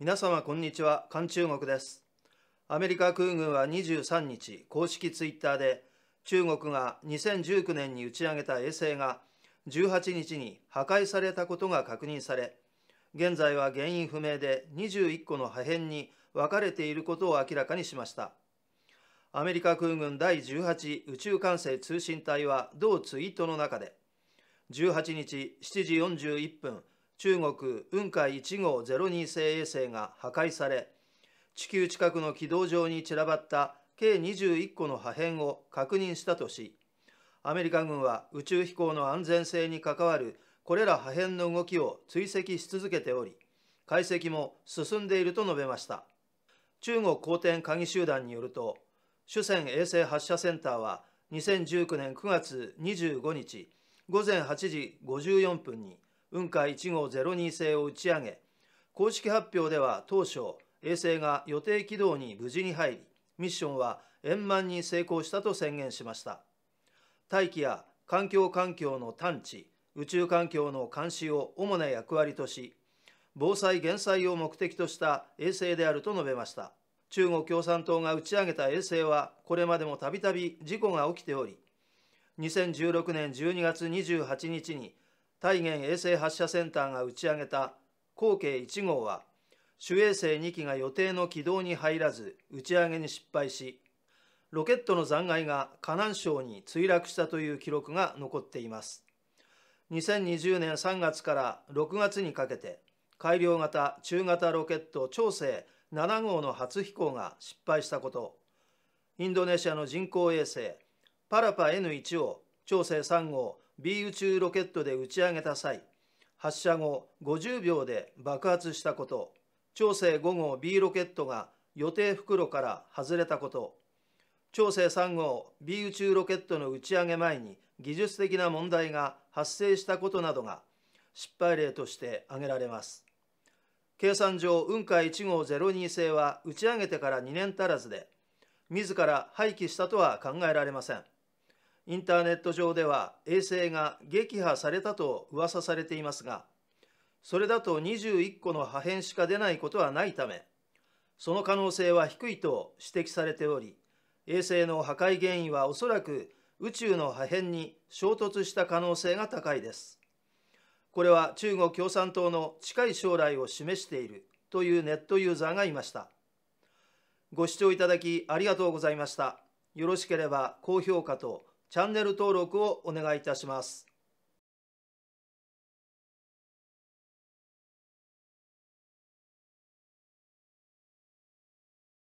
皆様こんにちは韓中国ですアメリカ空軍は23日公式ツイッターで中国が2019年に打ち上げた衛星が18日に破壊されたことが確認され現在は原因不明で21個の破片に分かれていることを明らかにしましたアメリカ空軍第18宇宙管制通信隊は同ツイートの中で18日7時41分中国雲海1号02星衛星が破壊され地球近くの軌道上に散らばった計21個の破片を確認したとしアメリカ軍は宇宙飛行の安全性に関わるこれら破片の動きを追跡し続けており解析も進んでいると述べました中国航天鍵集団によると主戦衛星発射センターは2019年9月25日午前8時54分に雲海1号ゼロ2星を打ち上げ、公式発表では当初、衛星が予定軌道に無事に入り、ミッションは円満に成功したと宣言しました。大気や環境環境の探知、宇宙環境の監視を主な役割とし、防災・減災を目的とした衛星であると述べました。中国共産党が打ち上げた衛星は、これまでもたびたび事故が起きており、2016年12月28日に大元衛星発射センターが打ち上げた後継1号は主衛星2機が予定の軌道に入らず打ち上げに失敗しロケットの残骸が河南省に墜落したという記録が残っています2020年3月から6月にかけて改良型中型ロケット長征7号の初飛行が失敗したことインドネシアの人工衛星パラパ N1 を長征3号 B 宇宙ロケットで打ち上げた際発射後50秒で爆発したこと長征5号 B ロケットが予定袋から外れたこと長征3号 B 宇宙ロケットの打ち上げ前に技術的な問題が発生したことなどが失敗例として挙げられます計算上雲海1号02星は打ち上げてから2年足らずで自ら廃棄したとは考えられませんインターネット上では衛星が撃破されたと噂されていますが、それだと21個の破片しか出ないことはないため、その可能性は低いと指摘されており、衛星の破壊原因はおそらく宇宙の破片に衝突した可能性が高いです。これは中国共産党の近い将来を示しているというネットユーザーがいました。ご視聴いただきありがとうございました。よろしければ高評価とチャンネル登録をお願いいたします。